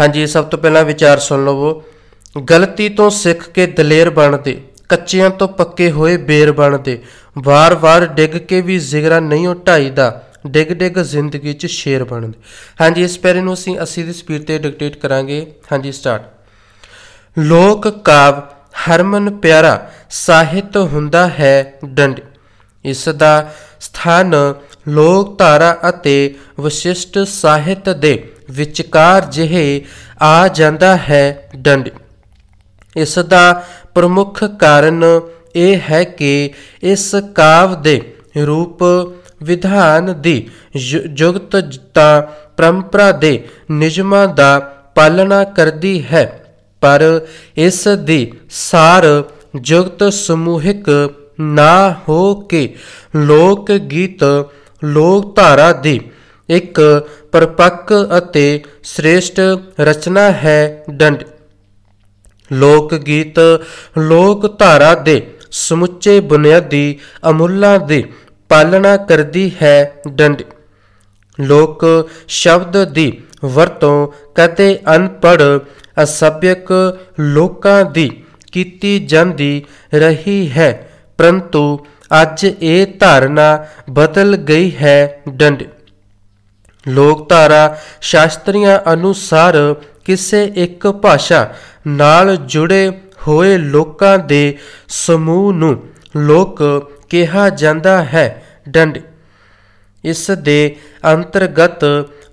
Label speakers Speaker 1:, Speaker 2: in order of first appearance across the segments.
Speaker 1: ਹਾਂਜੀ ਸਭ ਤੋਂ ਪਹਿਲਾਂ ਵਿਚਾਰ ਸੁਣ ਲਵੋ ਗਲਤੀ ਤੋਂ ਸਿੱਖ ਕੇ ਦਲੇਰ ਬਣਦੇ ਕੱਚਿਆਂ ਤੋਂ ਪੱਕੇ ਹੋਏ ਬੇਰ ਬਣਦੇ ਵਾਰ-ਵਾਰ ਡਿੱਗ ਕੇ ਵੀ ਜ਼ਿਗਰਾ ਨਹੀਂ ਉਟਾਈਦਾ ਡਿੱਗ ਡਿੱਗ ਜ਼ਿੰਦਗੀ 'ਚ ਸ਼ੇਰ ਬਣਦੇ ਹਾਂਜੀ ਇਸ ਪੈਰੇ ਨੂੰ ਅਸੀਂ 80 ਦੀ ਸਪੀਡ ਤੇ ਡਿਕਟੇਟ ਕਰਾਂਗੇ ਹਾਂਜੀ ਸਟਾਰਟ ਲੋਕ ਕਾਵ ਹਰਮਨ ਪਿਆਰਾ ਸਾਹਿਤ ਹੁੰਦਾ ਹੈ ਡੰਡ ਇਸ ਦਾ ਸਥਾਨ ਲੋਕ ਧਾਰਾ ਅਤੇ ਵਿਸ਼ਿਸ਼ਟ ਸਾਹਿਤ ਦੇ ਵਿਚਕਾਰ ਜਿਹੇ ਆ ਜਾਂਦਾ ਹੈ ਡੰਡ ਇਸ ਦਾ ਪ੍ਰਮੁੱਖ ਕਾਰਨ ਇਹ ਹੈ ਕਿ ਇਸ ਕਾਵ ਦੇ ਰੂਪ ਵਿਧਾਨ ਦੀ ਜੁਗਤਤਾ ਪਰੰਪਰਾ ਦੇ ਨਿਯਮਾਂ ਦਾ ਪਾਲਣਾ ਕਰਦੀ ਹੈ ਪਰ ਇਸ ਦੀ ਸਾਰ ਜੁਗਤ ਸਮੂਹਿਕ ਨਾ ਹੋ ਕੇ ਲੋਕ ਗੀਤ ਲੋਕ ਧਾਰਾ ਦੀ ਇੱਕ ਪਰਪੱਕ ਅਤੇ ਸ੍ਰੇਸ਼ਟ ਰਚਨਾ ਹੈ ਡੰਡ ਲੋਕ ਗੀਤ ਲੋਕ ਧਾਰਾ ਦੇ ਸਮੁੱਚੇ ਬੁਨਿਆਦੀ ਅਮੁੱਲਾਂ ਦੀ ਪਾਲਣਾ ਕਰਦੀ ਹੈ ਡੰਡ ਲੋਕ ਸ਼ਬਦ ਦੀ ਵਰਤੋਂ ਕਦੇ ਅਨਪੜ ਅਸਭਿਅਕ ਲੋਕਾਂ ਦੀ ਕੀਤੀ ਜਾਂਦੀ ਰਹੀ ਹੈ ਪਰੰਤੂ ਅੱਜ ਇਹ ਧਾਰਨਾ ਬਦਲ ਗਈ ਹੈ ਡੰਡ ਲੋਕ ਧਾਰਾ ਸ਼ਾਸਤਰੀਆਂ ਅਨੁਸਾਰ ਕਿਸੇ ਇੱਕ ਭਾਸ਼ਾ ਨਾਲ ਜੁੜੇ ਹੋਏ ਲੋਕਾਂ ਦੇ ਸਮੂਹ ਨੂੰ ਲੋਕ ਕਿਹਾ ਜਾਂਦਾ ਹੈ ਡੰਡ ਇਸ ਦੇ ਅੰਤਰਗਤ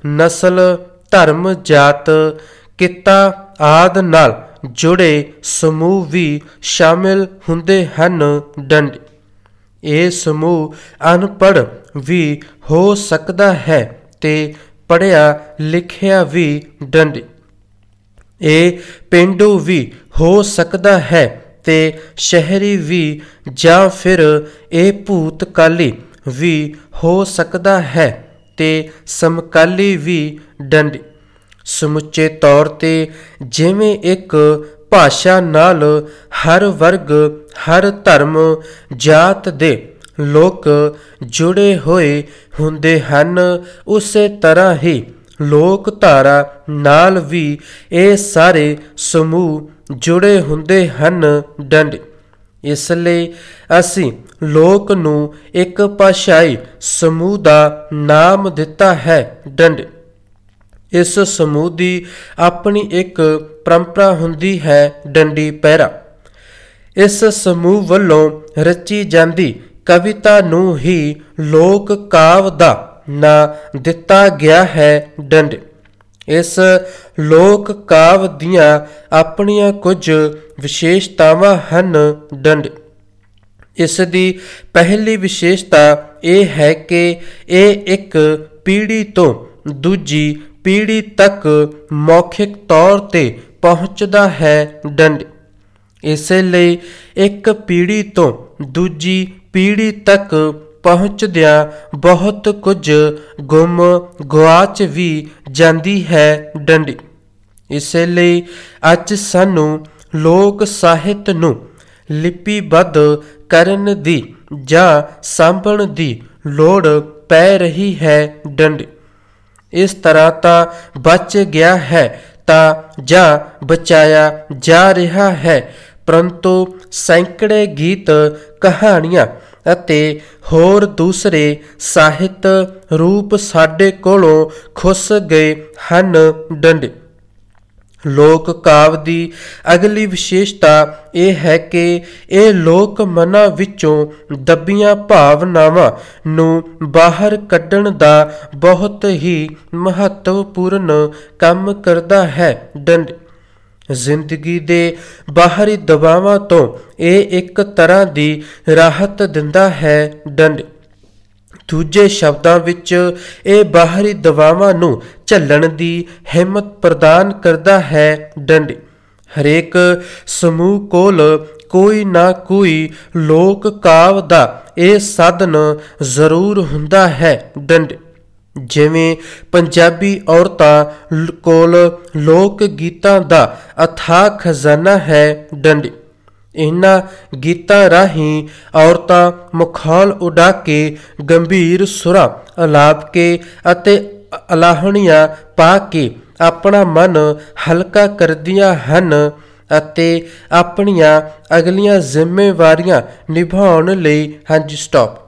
Speaker 1: ਨਸਲ ਧਰਮ ਜਾਤ ਕਿੱਤਾ ਆਦ ਨਾਲ ਜੁੜੇ ਸਮੂਹ ਵੀ ਸ਼ਾਮਿਲ ਹੁੰਦੇ ਹਨ ਡੰਡ ਇਹ ਸਮੂਹ ਅਨਪੜ ਵੀ ਹੋ ਸਕਦਾ ਹੈ ਤੇ ਪੜਿਆ ਲਿਖਿਆ ਵੀ ਡੰਡੀ ਇਹ ਪਿੰਡੂ ਵੀ ਹੋ ਸਕਦਾ ਹੈ ਤੇ ਸ਼ਹਿਰੀ ਵੀ ਜਾਂ ਫਿਰ ਇਹ ਭੂਤ ਕਾਲੀ ਵੀ ਹੋ ਸਕਦਾ ਹੈ ਤੇ ਸਮਕਾਲੀ ਵੀ ਡੰਡੀ ਸਮੁੱਚੇ ਤੌਰ ਤੇ ਜਿਵੇਂ ਇੱਕ ਭਾਸ਼ਾ ਨਾਲ ਹਰ ਵਰਗ ਹਰ ਧਰਮ ਜਾਤ ਦੇ ਲੋਕ ਜੁੜੇ ਹੋਏ ਹੁੰਦੇ ਹਨ ਉਸੇ ਤਰ੍ਹਾਂ ਹੀ ਲੋਕ ਧਾਰਾ ਨਾਲ ਵੀ ਇਹ ਸਾਰੇ ਸਮੂਹ ਜੁੜੇ ਹੁੰਦੇ ਹਨ ਡੰਡ ਇਸ ਲਈ ਅਸੀਂ ਲੋਕ ਨੂੰ ਇੱਕ ਪਛਾਈ ਸਮੂਹ ਦਾ ਨਾਮ ਦਿੱਤਾ ਹੈ ਡੰਡ ਇਸ ਸਮੂਹ ਦੀ ਆਪਣੀ ਇੱਕ ਪਰੰਪਰਾ ਹੁੰਦੀ ਹੈ ਡੰਡੀ ਪਹਿਰਾ ਇਸ ਸਮੂਹ ਵੱਲੋਂ ਰਚੀ ਜਾਂਦੀ ਕਵਿਤਾ ਨੂੰ ਹੀ ਲੋਕ ਕਾਵ ਦਾ ਨਾਂ ਦਿੱਤਾ ਗਿਆ ਹੈ ਡੰਡ ਇਸ ਲੋਕ ਕਾਵ ਦੀਆਂ ਆਪਣੀਆਂ ਕੁਝ ਵਿਸ਼ੇਸ਼ਤਾਵਾਂ ਹਨ ਡੰਡ ਇਸ ਦੀ ਪਹਿਲੀ ਵਿਸ਼ੇਸ਼ਤਾ ਇਹ ਹੈ ਕਿ ਇਹ ਇੱਕ ਪੀੜੀ ਤੋਂ ਦੂਜੀ ਪੀੜੀ ਤੱਕ ਮੌਖਿਕ ਤੌਰ ਤੇ ਪਹੁੰਚਦਾ ਹੈ ਡੰਡ ਇਸੇ ਲਈ ਇੱਕ ਪੀੜੀ ਤੋਂ ਦੂਜੀ ਪੀੜੀ ਤੱਕ ਪਹੁੰਚਦਿਆ ਬਹੁਤ ਕੁਝ ਗੁੰਮ ਗਵਾਚ ਵੀ ਜਾਂਦੀ ਹੈ ਡੰਡੀ ਇਸੇ ਲਈ ਅੱਜ ਸਾਨੂੰ ਲੋਕ ਸਾਹਿਤ ਨੂੰ ਲਿਪੀਬੱਧ ਕਰਨ ਦੀ ਜਾਂ ਸਾਂਭਣ ਦੀ ਲੋੜ ਪੈ ਰਹੀ ਹੈ ਡੰਡੀ ਇਸ ਤਰ੍ਹਾਂ ਤਾਂ ਬਚ ਗਿਆ ਹੈ ਤਾਂ ਜਾਂ ਬਚਾਇਆ ਜਾ ਰਿਹਾ ਹੈ ਪਰੰਤੂ ਸੈਂਕੜੇ ਗੀਤ ਕਹਾਣੀਆਂ ਅਤੇ ਹੋਰ ਦੂਸਰੇ ਸਾਹਿਤ ਰੂਪ ਸਾਡੇ ਕੋਲੋਂ ਖੁੱਸ ਗਏ ਹਨ ਡੰਡੇ ਲੋਕ ਕਾਵ ਦੀ ਅਗਲੀ ਵਿਸ਼ੇਸ਼ਤਾ ਇਹ ਹੈ ਕਿ ਇਹ ਲੋਕ ਮਨਾਂ ਵਿੱਚੋਂ ਦੱਬੀਆਂ ਭਾਵਨਾਵਾਂ ਨੂੰ ਬਾਹਰ ਕੱਢਣ ਦਾ ਬਹੁਤ ਹੀ ਮਹੱਤਵਪੂਰਨ ਕੰਮ ਕਰਦਾ ਹੈ ਡੰਡੇ ਜ਼ਿੰਦਗੀ ਦੇ ਬਾਹਰੀ ਦਬਾਵਾਂ ਤੋਂ ਇਹ ਇੱਕ ਤਰ੍ਹਾਂ ਦੀ ਰਾਹਤ ਦਿੰਦਾ ਹੈ ਡੰਡ ਦੂਜੇ ਸ਼ਬਦਾਂ ਵਿੱਚ ਇਹ ਬਾਹਰੀ ਦਬਾਵਾਂ ਨੂੰ ਝੱਲਣ ਦੀ ਹਿੰਮਤ ਪ੍ਰਦਾਨ ਕਰਦਾ ਹੈ ਡੰਡ ਹਰੇਕ ਸਮੂਹ ਕੋਲ ਕੋਈ ਨਾ ਕੋਈ ਲੋਕ ਕਾਵ ਦਾ ਇਹ ਸਾਧਨ ਜ਼ਰੂਰ ਹੁੰਦਾ ਹੈ ਡੰਡ ਜਿਵੇਂ ਪੰਜਾਬੀ ਔਰਤਾਂ ਕੋਲ ਲੋਕ ਗੀਤਾਂ ਦਾ ਅਥਾਹ ਖਜ਼ਾਨਾ ਹੈ ਡੰਡੀ ਇਹਨਾਂ ਗੀਤਾਂ ਰਾਹੀਂ ਔਰਤਾਂ ਮੁਖਾਲ ਉਡਾ ਕੇ ਗੰਭੀਰ ਸੁਰਾਂ ਅਲਾਪ ਕੇ ਅਤੇ ਅਲਾਹਣੀਆਂ ਪਾ ਕੇ ਆਪਣਾ ਮਨ ਹਲਕਾ ਕਰਦੀਆਂ ਹਨ ਅਤੇ ਆਪਣੀਆਂ ਅਗਲੀਆਂ ਜ਼ਿੰਮੇਵਾਰੀਆਂ ਨਿਭਾਉਣ ਲਈ ਹਾਂਜੀ ਸਟਾਪ